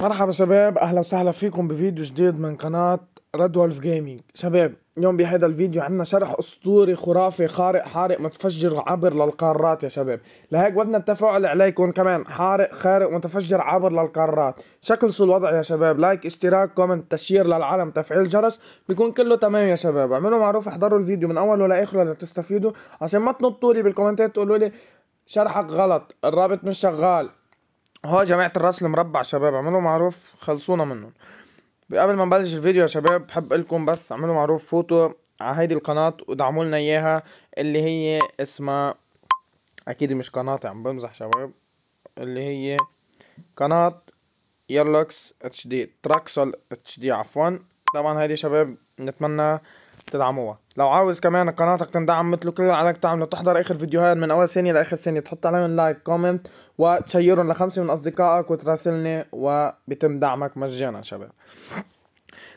مرحبا شباب اهلا وسهلا فيكم بفيديو جديد من قناة رد وولف جيمنج شباب اليوم بهذا الفيديو عندنا شرح اسطوري خرافي خارق حارق متفجر عبر للقارات يا شباب لهيك بدنا التفاعل عليكم كمان حارق خارق متفجر عبر للقارات شكل شو الوضع يا شباب لايك اشتراك كومنت تشير للعالم تفعيل جرس بيكون كله تمام يا شباب اعملوا معروف احضروا الفيديو من اوله لاخره لتستفيدوا عشان ما تنطوا لي بالكومنتات تقولوا لي شرحك غلط الرابط مش شغال هو جماعة الراس المربع شباب اعملوا معروف خلصونا منهم قبل ما نبلش الفيديو يا شباب بحب لكم بس اعملوا معروف فوتوا على هيدي القناة ودعموا لنا اياها اللي هي اسمها اكيد مش قناتي يعني عم بمزح شباب اللي هي قناة يرلوكس اتش دي تراكسول اتش دي عفوا طبعا هيدي شباب نتمنى تدعموها لو عاوز كمان قناتك تندعم مثل كل اللي عليك تعمله تحضر اخر فيديوهات من اول ثانيه لاخر ثانيه تحط عليهم لايك كومنت وتشيرهم لخمسه من اصدقائك وتراسلني وبيتم دعمك مجانا شباب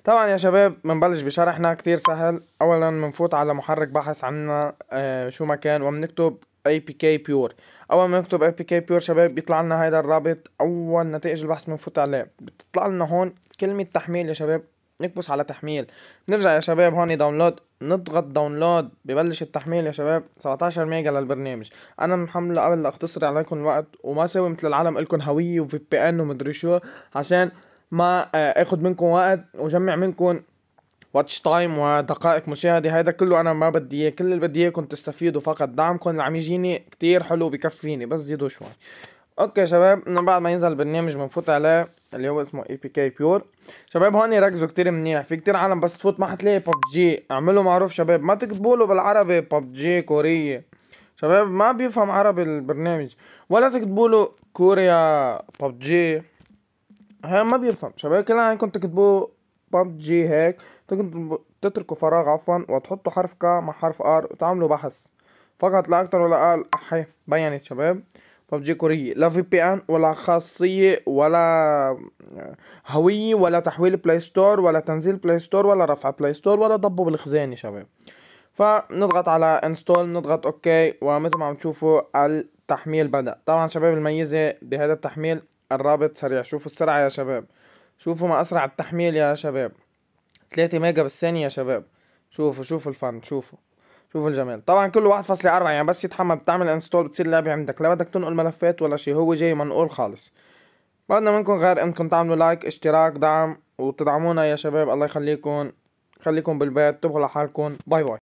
طبعا يا شباب بنبلش بشرحنا كتير سهل اولا بنفوت على محرك بحث عنا آه، شو شو مكان وبنكتب اي بي كي بيور اول ما نكتب اي بي كي بيور شباب بيطلع لنا هيدا الرابط اول نتائج البحث بنفوت عليه بتطلع لنا هون كلمة تحميل يا شباب نكبس على تحميل نرجع يا شباب هون داونلود نضغط داونلود ببلش التحميل يا شباب 17 ميجا للبرنامج انا محمله قبل لا اختصر عليكم الوقت وما سوي مثل العالم الكم هويه وفي بي ان ومدري شو عشان ما آه، اخد منكم وقت وجمع منكم واتش تايم ودقائق مشاهده هيدا كله انا ما بدي اياه كل اللي بدي اياكم تستفيدوا فقط دعمكم اللي عم يجيني كتير حلو بكفيني بس زيدوا شوي اوكي يا شباب من بعد ما ينزل البرنامج بنفوت على اللي هو اسمه اي بي كي بيور شباب هون ركزوا كتير منيح في كتير عالم بس تفوت ما حتلاقي ببجي اعملوا معروف شباب ما تكتبوا له بالعربي ببجي كورية شباب ما بيفهم عربي البرنامج ولا تكتبوا له كوريا ببجي ها ما بيفهم شباب كلنا عندكم تكتبوا ببجي هيك تتركوا فراغ عفوا وتحطوا حرف ك مع حرف ار وتعملوا بحث فقط لا اكتر ولا اقل احي بينت شباب ببجي كورية لا في بي ان ولا خاصية ولا هوية ولا تحويل بلاي ستور ولا تنزيل بلاي ستور ولا رفع بلاي ستور ولا ضبوا بالخزانة يا شباب فنضغط على انستول نضغط اوكي ومثل ما عم تشوفوا التحميل بدأ طبعا شباب الميزة بهذا التحميل الرابط سريع شوفوا السرعة يا شباب شوفوا ما اسرع التحميل يا شباب 3 ميجا بالثانية يا شباب شوفوا شوفوا الفن شوفوا شوف الجمال طبعا كله اربعة يعني بس يتحمل بتعمل انستول بتصير لعبة عندك يعني لا بدك تنقل ملفات ولا شي هو جاي منقول خالص بدنا منكم غير انكم تعملوا لايك اشتراك دعم وتدعمونا يا شباب الله يخليكم خليكم بالبيت تبغوا لحالكم باي باي